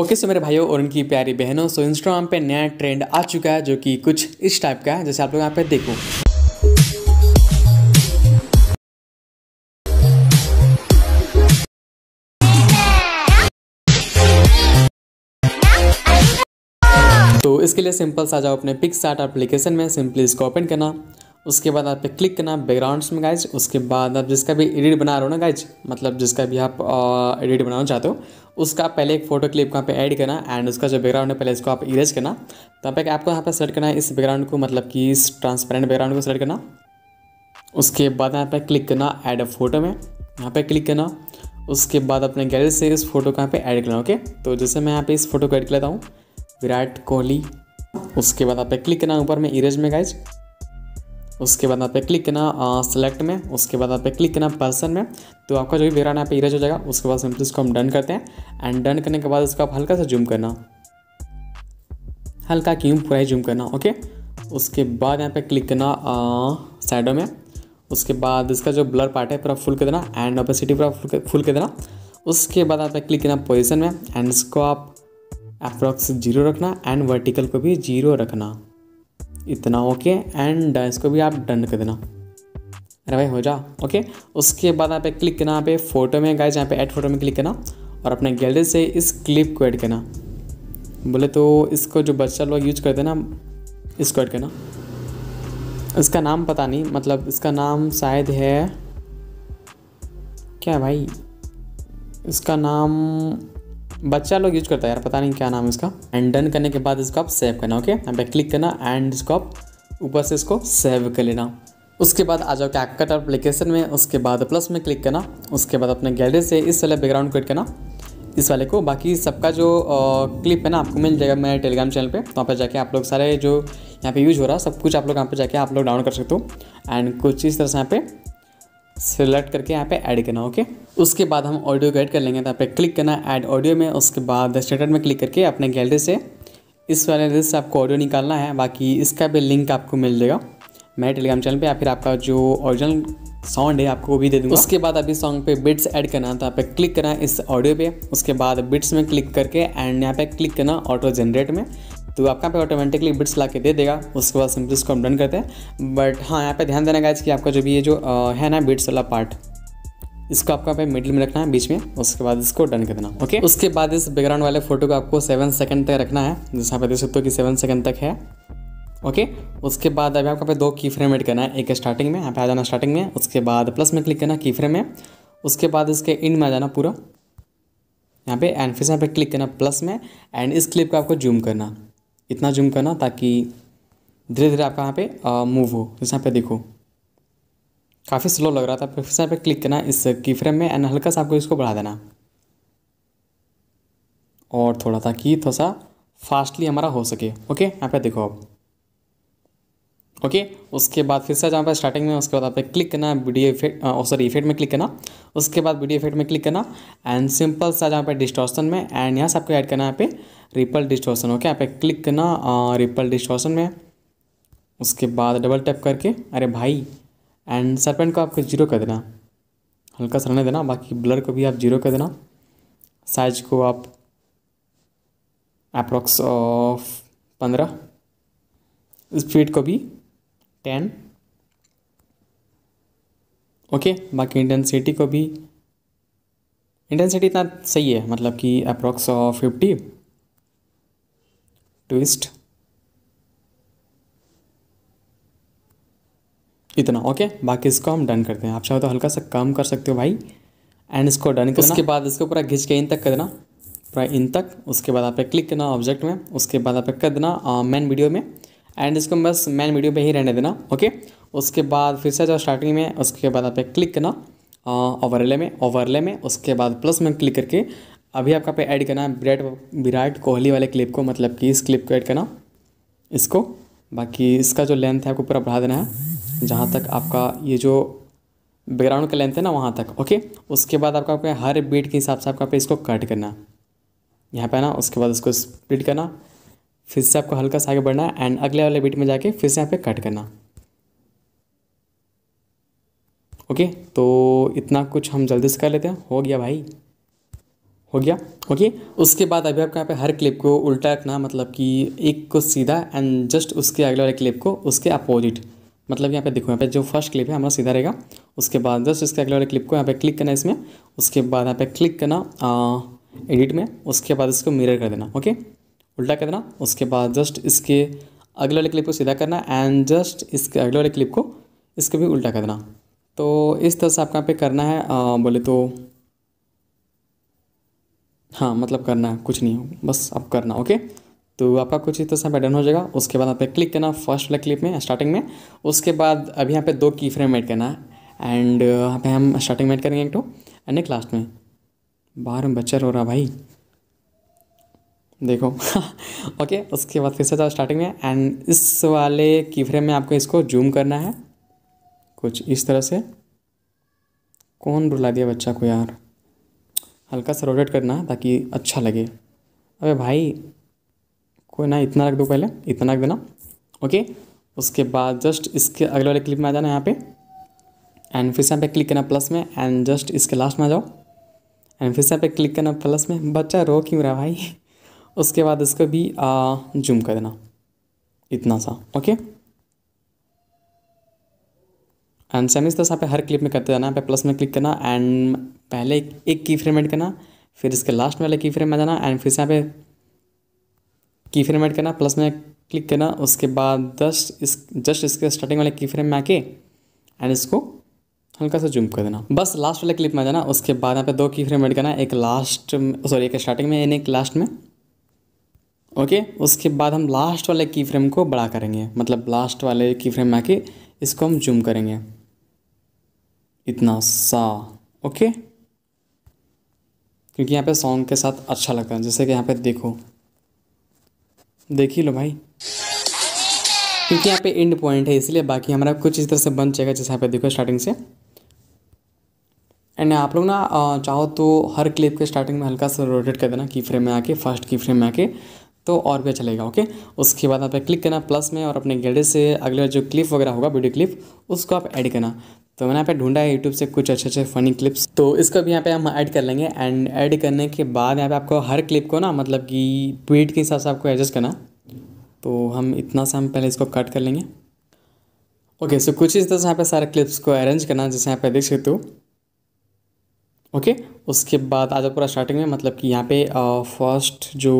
okay okay, सो so मेरे भाइयों और उनकी प्यारी बहनों सो इंस्टाग्राम पे नया ट्रेंड आ चुका है जो कि कुछ इस टाइप का है जैसे आप लोग यहाँ पे देखो तो इसके लिए सिंपल सा जाओ अपने पिक एप्लीकेशन में सिंपली इसको ओपन करना उसके बाद आप पे क्लिक करना बैकग्राउंड्स में गाइज उसके बाद आप जिसका भी एडिट बना रहे हो ना गाइज मतलब जिसका भी आप एडिट बनाना चाहते हो उसका पहले एक फोटो क्लिप वहाँ पे ऐड करना एंड उसका जो बैकग्राउंड है पहले इसको आप इरेज करना तब तो एक आपको यहाँ पे सेलेक्ट करना है इस बैकग्राउंड को मतलब कि इस ट्रांसपेरेंट बैकग्राउंड को सेलेक्ट करना उसके बाद यहाँ पर क्लिक करना ऐड अ फोटो में यहाँ पर क्लिक करना उसके बाद अपने गैलरी से इस फोटो को यहाँ पर ऐड करना ओके तो जैसे मैं यहाँ पे इस फोटो को ऐड कर लेता हूँ विराट कोहली उसके बाद आप क्लिक करना ऊपर में इरेज में गाइज उसके बाद आप क्लिक करना सेलेक्ट में उसके बाद आप क्लिक करना पर्सन में तो आपका जो भी बेरा यहाँ पे इरेज हो जाएगा उसके बाद सिंपली इसको हम डन करते हैं एंड डन करने के बाद इसको आप हल्का सा जूम करना हल्का क्यूम पूरा ही जूम करना ओके उसके बाद यहाँ पे क्लिक करना साइडों में उसके बाद इसका जो ब्लर पार्ट है पूरा फुल कर देना एंड ओपेसिटी पूरा फुल कर देना उसके बाद आप क्लिक करना पोजिशन में एंड इसको आप अप्रॉक्स जीरो रखना एंड वर्टिकल को भी जीरो रखना इतना ओके एंड इसको भी आप डन कर देना अरे भाई हो जा ओके उसके बाद आप क्लिक करना यहाँ पे फोटो में गाइज यहाँ पे ऐड फोटो में क्लिक करना और अपने गैलरी से इस क्लिप को ऐड करना बोले तो इसको जो बच्चा लोग यूज करते हैं ना इसको ऐड करना इसका नाम पता नहीं मतलब इसका नाम शायद है क्या है भाई इसका नाम बच्चा लोग यूज करता है यार पता नहीं क्या नाम है इसका एंड डन करने के बाद इसको आप सेव करना ओके यहाँ पे क्लिक करना एंड इसको आप ऊपर से इसको सेव कर लेना उसके बाद आ जाओ कैपकट एप्लीकेशन में उसके बाद प्लस में क्लिक करना उसके बाद अपने गैलरी से इस वाले बैकग्राउंड क्रिएट करना इस वाले को बाकी सबका जो क्लिप है ना आपको मिल जाएगा मेरे टेलीग्राम चैनल पे तो वहाँ पर जाके आप लोग सारे जो यहाँ पे यूज हो रहा है सब कुछ आप लोग यहाँ पे जाके आप लोग डाउनलोड कर सकते हो एंड कुछ इस तरह से यहाँ पे सिलेक्ट करके यहाँ पे ऐड करना ओके उसके बाद हम ऑडियो को ऐड कर लेंगे तो यहाँ पे क्लिक करना ऐड ऑडियो में उसके बाद स्टेटर में क्लिक करके अपने गैलरी से इस वाले लिस्ट से आपको ऑडियो निकालना है बाकी इसका भी लिंक आपको मिल जाएगा मेरे टेलीग्राम चैनल पे या फिर आपका जो ओरिजिनल साउंड है आपको वो भी दे दूँगा उसके बाद अभी सॉन्ग पे बिट्स ऐड करना तो यहाँ पे क्लिक करना इस ऑडियो पे उसके बाद बिट्स में क्लिक करके एंड यहाँ पे क्लिक करना ऑटो जनरेट में तो आपका यहाँ पे ऑटोमेटिकली बिट्स ला के दे देगा उसके बाद सिंपली इसको हम डन करते हैं बट हाँ यहाँ पे ध्यान देना गाइज कि आपका जो भी ये जो आ, है ना बिट्स वाला पार्ट इसको आपको यहाँ पे मिडिल में रखना है बीच में उसके बाद इसको डन कर देना ओके उसके बाद इस बैकग्राउंड वाले फोटो को आपको सेवन सेकंड तक रखना है जैसे आप देख सकते हो कि सेवन सेकंड तक है ओके उसके बाद अभी आपको पे दो की फ्रेम एड करना है एक स्टार्टिंग में यहाँ पे आ जाना स्टार्टिंग में उसके बाद प्लस में क्लिक करना की फ्रेम में उसके बाद इसके इंड में आ जाना पूरा यहाँ पे एंड फिर यहाँ पे क्लिक करना प्लस में एंड इस क्लिप को आपको जूम करना इतना जूम करना ताकि धीरे धीरे आपका यहाँ पे मूव हो जैसे यहाँ पे देखो काफ़ी स्लो लग रहा था फिर यहाँ पे क्लिक करना इस की फ्रेम में एंड हल्का सा आपको इसको बढ़ा देना और थोड़ा ताकि थोड़ा सा फास्टली हमारा हो सके ओके यहाँ पे देखो आप ओके उसके बाद फिर से जहाँ पर स्टार्टिंग में उसके बाद आप क्लिक करना वीडियो इफेक्ट सॉरी इफेक्ट में क्लिक करना उसके बाद वीडियो इफेक्ट में क्लिक करना एंड सिंपल सा जहाँ पर डिस्टॉर्सन में एंड यहाँ से आपको ऐड करना है यहाँ पे रिपल डिस्टॉर्सन ओके यहाँ पे क्लिक करना रिपल डिस्टॉर्सन में उसके बाद डबल टैप करके अरे भाई एंड सरपेंट को आपको जीरो कर देना हल्का सा रहने देना बाकी ब्लर को भी आप जीरो कर देना साइज को आप ऑफ पंद्रह स्पीड को भी टेन ओके बाकी इंटेंसिटी को भी इंटेंसिटी इतना सही है मतलब कि अप्रोक्स ऑफ फिफ्टी ट्विस्ट इतना ओके बाकी इसको हम डन करते हैं आप चाहो तो हल्का सा कम कर सकते हो भाई एंड इसको डन करना उसके बाद इसको पूरा घिंच के इन तक कर देना पूरा इन तक उसके बाद आप क्लिक करना ऑब्जेक्ट में उसके बाद आप कर देना मेन वीडियो में एंड इसको बस मैन वीडियो पे ही रहने देना ओके उसके बाद फिर से जाओ स्टार्टिंग में उसके बाद आप क्लिक करना ओवरले में ओवरले में उसके बाद प्लस में क्लिक करके अभी आपका पे ऐड करना है विराट विराट कोहली वाले क्लिप को मतलब कि इस क्लिप को ऐड करना इसको बाकी इसका जो लेंथ है आपको पूरा बढ़ा देना है जहाँ तक आपका ये जो बैकग्राउंड का लेंथ है ना वहाँ तक ओके उसके बाद आपका आपका हर बीट के हिसाब से आपका पे इसको कट करना यहाँ पे ना उसके बाद उसको स्प्लिट करना फिर से आपको हल्का सा आगे बढ़ना है एंड अगले वाले बीट में जाके फिर से यहाँ पे कट करना ओके तो इतना कुछ हम जल्दी से कर लेते हैं हो गया भाई हो गया ओके उसके बाद अभी आपको यहाँ पे हर क्लिप को उल्टा रखना मतलब कि एक को सीधा एंड जस्ट उसके अगले वाले क्लिप को उसके अपोजिट मतलब यहाँ पे देखो यहाँ पे जो फर्स्ट क्लिप है हमारा सीधा रहेगा उसके बाद जस्ट इसके अगले वाले क्लिप को यहाँ पे क्लिक करना इसमें उसके बाद यहाँ पे क्लिक करना एडिट में उसके बाद इसको मिरर कर देना ओके उल्टा कर देना उसके बाद जस्ट इसके अगले वाले क्लिप को सीधा करना एंड जस्ट इसके अगले वाले क्लिप को इसके भी उल्टा कर देना तो इस तरह से आपका पे करना है आ, बोले तो हाँ मतलब करना है कुछ नहीं हो बस अब करना ओके तो आपका कुछ इस तरह से डन हो जाएगा उसके बाद आप क्लिक करना फर्स्ट वाले क्लिप में स्टार्टिंग में उसके बाद अभी यहाँ पे दो की फ्रेम ऐड करना है एंड यहाँ पे हम स्टार्टिंग में एड करेंगे एक तो एंड नेक्स्ट लास्ट में बाहर में बच्चा रो रहा भाई देखो ओके उसके बाद फिर से जाओ स्टार्टिंग में एंड इस वाले की फ्रेम में आपको इसको जूम करना है कुछ इस तरह से कौन रुला दिया बच्चा को यार हल्का सा रोटेट करना ताकि अच्छा लगे अबे भाई कोई ना इतना रख दो पहले इतना रख देना ओके उसके बाद जस्ट इसके अगले वाले क्लिप में आ जाना यहाँ पे एंड फिर से यहाँ पे क्लिक करना प्लस में एंड जस्ट इसके लास्ट में आ जाओ एंड फिर से यहाँ पे क्लिक करना प्लस में बच्चा रो क्यों रहा भाई उसके बाद इसको भी जूम कर देना इतना सा ओके एंड सेम इस तरह से यहाँ पे हर क्लिप में करते जाना यहाँ पे प्लस में क्लिक करना एंड पहले एक, एक की फ्रेम एड करना फिर इसके लास्ट वाले की फ्रेम में जाना एंड फिर से यहाँ पे की फ्रेम एड करना प्लस में क्लिक करना उसके बाद जस्ट इस जस्ट इसके स्टार्टिंग वाले की फ्रेम में आके एंड इसको हल्का सा जूम कर देना बस लास्ट वाले क्लिप में जाना उसके बाद यहाँ पे दो की फ्रेम एड करना एक लास्ट सॉरी एक स्टार्टिंग में एंड एक लास्ट में ओके उसके बाद हम लास्ट वाले की फ्रेम को बड़ा करेंगे मतलब लास्ट वाले की फ्रेम में आके इसको हम जूम करेंगे इतना सा ओके क्योंकि यहाँ पे सॉन्ग के साथ अच्छा लगता है जैसे कि यहाँ पे देखो देख ही लो भाई क्योंकि यहाँ पे एंड पॉइंट है इसलिए बाकी हमारा कुछ इस तरह से बन जाएगा जैसे यहाँ पे देखो स्टार्टिंग से एंड आप लोग ना चाहो तो हर क्लिप के स्टार्टिंग में हल्का सा रोटेट कर देना की फ्रेम में आके फर्स्ट की फ्रेम में आके तो और भी अच्छा ओके उसके बाद आप क्लिक करना प्लस में और अपने गैलरी से अगले जो क्लिप वगैरह होगा वीडियो क्लिप उसको आप ऐड करना तो मैंने यहाँ पे ढूंढा है यूट्यूब से कुछ अच्छे अच्छे फनी क्लिप्स तो इसको भी यहाँ पे हम ऐड कर लेंगे एंड ऐड करने के बाद यहाँ पे आपको हर क्लिप को ना मतलब कि ट्वीट के हिसाब से आपको एडजस्ट करना तो हम इतना सा हम पहले इसको कट कर लेंगे ओके सो कुछ इस तरह से यहाँ पे सारे क्लिप्स को अरेंज करना जैसे यहाँ पे देख सकते हो ओके उसके बाद आ जाओ पूरा स्टार्टिंग में मतलब कि यहाँ पे फर्स्ट uh, जो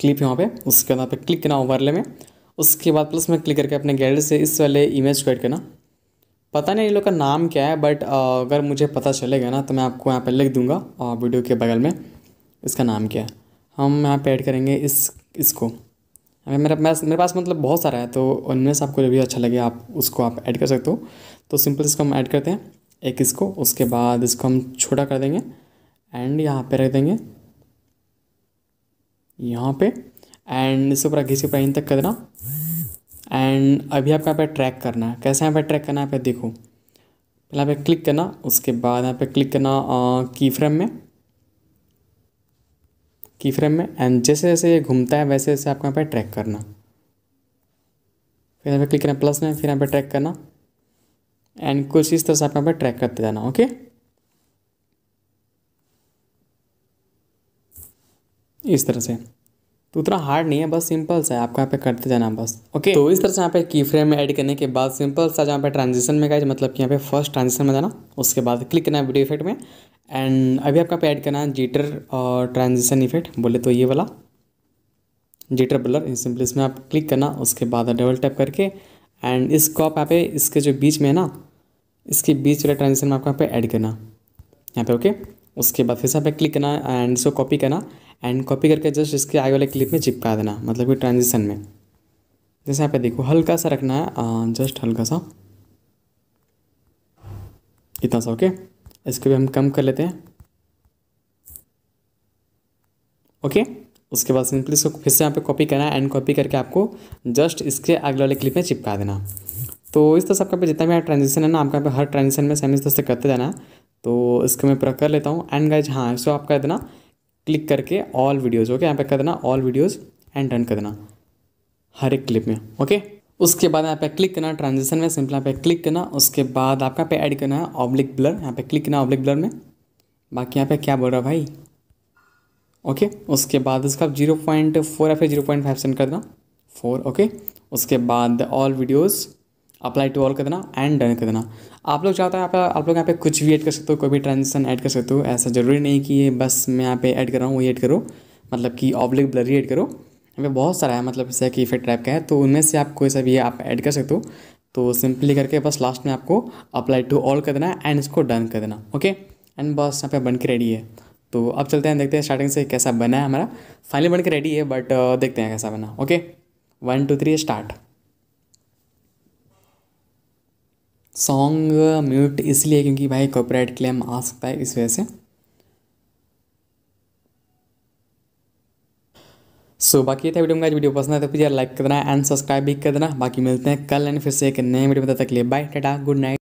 क्लिप यहाँ पे उसके बाद पे क्लिक करना ओवरले में उसके बाद प्लस में क्लिक करके अपने गैलरी से इस वाले इमेज को एड करना पता नहीं ये लोग का नाम क्या है बट अगर मुझे पता चलेगा ना तो मैं आपको यहाँ पर लिख दूँगा और वीडियो के बगल में इसका नाम क्या है हम यहाँ पर ऐड करेंगे इस इसको अगर मेरा पास मेरे पास मतलब बहुत सारा है तो उनमें से आपको जो भी अच्छा लगे आप उसको आप ऐड कर सकते हो तो सिंपल इसको हम ऐड करते हैं एक इसको उसके बाद इसको हम छोटा कर देंगे एंड यहाँ पे रख देंगे यहाँ पे एंड इससे पूरा घिस के पूरा इन तक कर देना एंड अभी आपको यहाँ पे ट्रैक करना है कैसे यहाँ पे ट्रैक करना है यहाँ पे देखो पहले यहाँ पे क्लिक करना उसके बाद यहाँ पे क्लिक करना की फ्रेम में की फ्रेम में एंड जैसे जैसे ये घूमता है वैसे वैसे आपको यहाँ पे ट्रैक करना फिर यहाँ पे क्लिक करना प्लस में फिर यहाँ पे ट्रैक करना एंड कुछ इस तरह से आपको यहाँ पे ट्रैक करते जाना ओके इस तरह से तो उतना हार्ड नहीं है बस सिंपल सा है आपको यहाँ पे करते जाना बस ओके तो इस तरह से यहाँ पे की फ्रेम ऐड करने के बाद सिंपल सा जहाँ पे ट्रांजिशन में गए मतलब कि यहाँ पे फर्स्ट ट्रांजिशन में जाना उसके बाद क्लिक करना है वीडियो इफेक्ट में एंड अभी आपका पे ऐड करना है जीटर और ट्रांजिशन इफेक्ट बोले तो ये वाला जीटर ब्लर सिंपल इसमें आप क्लिक करना उसके बाद डबल टैप करके एंड इसको आप यहाँ पे इसके जो बीच में है ना इसके बीच वाले ट्रांजिशन में आपको यहाँ पे ऐड करना यहाँ पे ओके उसके बाद फिर से यहाँ क्लिक करना एंड इसको कॉपी करना एंड कॉपी करके जस्ट इसके आगे वाले क्लिप में चिपका देना मतलब कि ट्रांजिशन में जैसे यहाँ पे देखो हल्का सा रखना है जस्ट हल्का सा इतना सा ओके इसको भी हम कम कर लेते हैं ओके उसके बाद सिंपली इसको फिर से यहाँ पे कॉपी करना है एंड कॉपी करके आपको जस्ट इसके अगले वाले क्लिप में चिपका देना तो इस तरह से आपका जितना भी ट्रांजेक्शन है ना आपका हर ट्रांजेक्शन में सेम इस तरह से करते जाना तो इसको मैं पूरा कर लेता हूँ एंड गाइज हाँ इसको आपका इतना क्लिक करके ऑल वीडियोज़ ओके यहाँ पे कर देना ऑल वीडियोज़ एंड डन कर देना हर एक क्लिप में ओके उसके बाद यहाँ पे क्लिक करना ट्रांजेक्शन में सिंपल यहाँ पे क्लिक करना उसके बाद आपका यहाँ पे ऐड करना है ऑब्लिक ब्लर यहाँ पे क्लिक करना ऑब्लिक ब्लर में बाकी यहाँ पे क्या बोल रहा है भाई ओके उसके बाद उसका आप जीरो पॉइंट फोर या फिर जीरो पॉइंट फाइव सेंड कर देना फोर ओके उसके बाद all videos apply to all कर देना एंड डन कर देना आप लोग चाहते तो हैं आप आप लोग यहाँ पे कुछ भी ऐड कर सकते हो कोई भी ट्रांजेक्शन ऐड कर सकते हो ऐसा ज़रूरी नहीं कि ये बस मैं यहाँ पे ऐड कर रहा हूँ वही ऐड करो मतलब कि ऑब्लिक ब्लरी ऐड करो यहाँ पे बहुत सारा है मतलब जैसे कि इफेक्ट टाइप का है तो उनमें से आप कोई सा भी आप ऐड कर सकते हो तो सिंपली करके बस लास्ट में आपको अप्लाई टू ऑल कर देना एंड इसको डन कर देना ओके एंड बस यहाँ पे बन के रेडी है तो अब चलते हैं देखते हैं स्टार्टिंग से कैसा बना है हमारा फाइनली बन के रेडी है बट देखते हैं कैसा बना okay one two three start song mute uh, इसलिए क्योंकि भाई कॉपीराइट क्लेम आ सकता है इस वजह से सो so, बाकी था वीडियो में वीडियो पसंद है तो प्लीज़ लाइक करना एंड सब्सक्राइब भी कर देना बाकी मिलते हैं कल एंड फिर से एक नए वीडियो में तब तक लिए बाय टाटा गुड नाइट